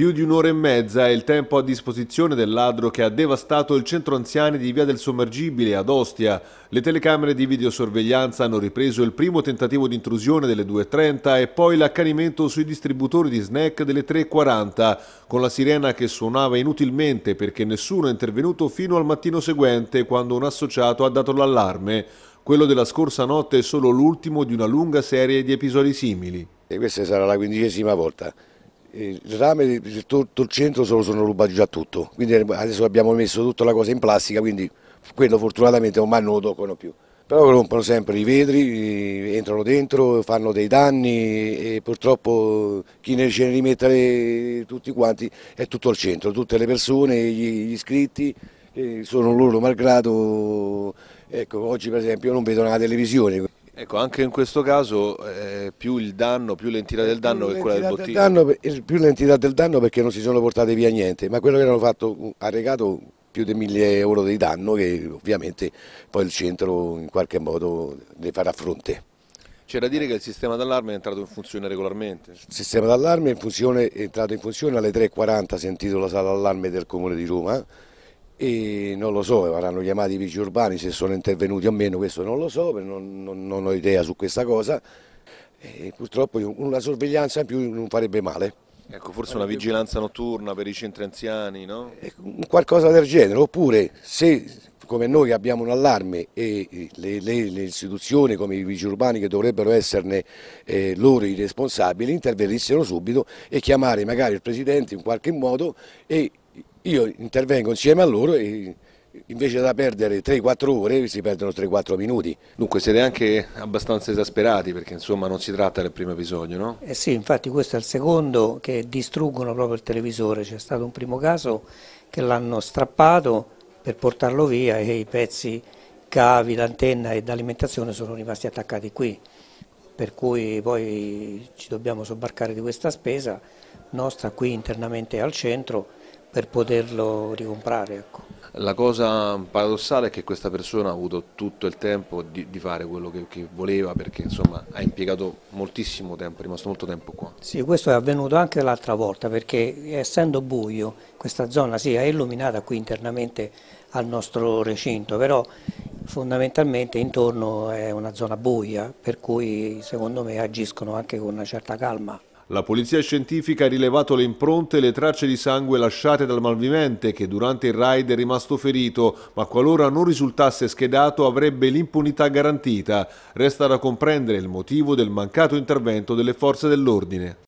Più di un'ora e mezza è il tempo a disposizione del ladro che ha devastato il centro anziani di Via del Sommergibile ad Ostia. Le telecamere di videosorveglianza hanno ripreso il primo tentativo di intrusione delle 2.30 e poi l'accanimento sui distributori di snack delle 3.40, con la sirena che suonava inutilmente perché nessuno è intervenuto fino al mattino seguente quando un associato ha dato l'allarme. Quello della scorsa notte è solo l'ultimo di una lunga serie di episodi simili. E questa sarà la quindicesima volta il rame il, tutto il centro se lo sono rubati già tutto, quindi eh, adesso abbiamo messo tutta la cosa in plastica, quindi quello fortunatamente ormai non lo toccano più. Però rompono sempre i vetri, entrano dentro, fanno dei danni e purtroppo chi ne riesce a rimettere tutti quanti è tutto il centro, tutte le persone, gli iscritti eh, sono loro malgrado, ecco oggi per esempio non vedono la televisione. Ecco, anche in questo caso eh, più il danno, più l'entità del danno più che quella del bottino. Danno, più l'entità del danno perché non si sono portate via niente, ma quello che hanno fatto ha regato più di 1000 euro di danno che ovviamente poi il centro in qualche modo ne farà fronte. C'era da dire che il sistema d'allarme è entrato in funzione regolarmente? Il sistema d'allarme è, è entrato in funzione alle 3.40, sentito la sala d'allarme del Comune di Roma, e non lo so, verranno chiamati i vigili urbani se sono intervenuti o meno, questo non lo so, non, non, non ho idea su questa cosa. E purtroppo una sorveglianza in più non farebbe male. Ecco, forse una vigilanza notturna per i centri anziani, no? Qualcosa del genere, oppure se come noi abbiamo un allarme e le, le, le istituzioni come i vigili urbani che dovrebbero esserne eh, loro i responsabili intervenissero subito e chiamare magari il Presidente in qualche modo e io intervengo insieme a loro e invece da perdere 3-4 ore si perdono 3-4 minuti. Dunque siete anche abbastanza esasperati perché insomma non si tratta del primo episodio, no? Eh sì, infatti questo è il secondo che distruggono proprio il televisore, c'è stato un primo caso che l'hanno strappato per portarlo via e i pezzi cavi, l'antenna e d'alimentazione sono rimasti attaccati qui, per cui poi ci dobbiamo sobbarcare di questa spesa nostra qui internamente al centro per poterlo ricomprare. Ecco. La cosa paradossale è che questa persona ha avuto tutto il tempo di, di fare quello che, che, voleva perché insomma ha impiegato moltissimo tempo, è rimasto molto tempo qua. Sì, questo è avvenuto anche l'altra volta perché essendo buio questa zona sì, è illuminata qui internamente al nostro recinto, però fondamentalmente intorno è una zona buia per cui secondo me agiscono anche con una certa calma. La polizia scientifica ha rilevato le impronte e le tracce di sangue lasciate dal malvivente che durante il raid è rimasto ferito, ma qualora non risultasse schedato avrebbe l'impunità garantita. Resta da comprendere il motivo del mancato intervento delle forze dell'ordine.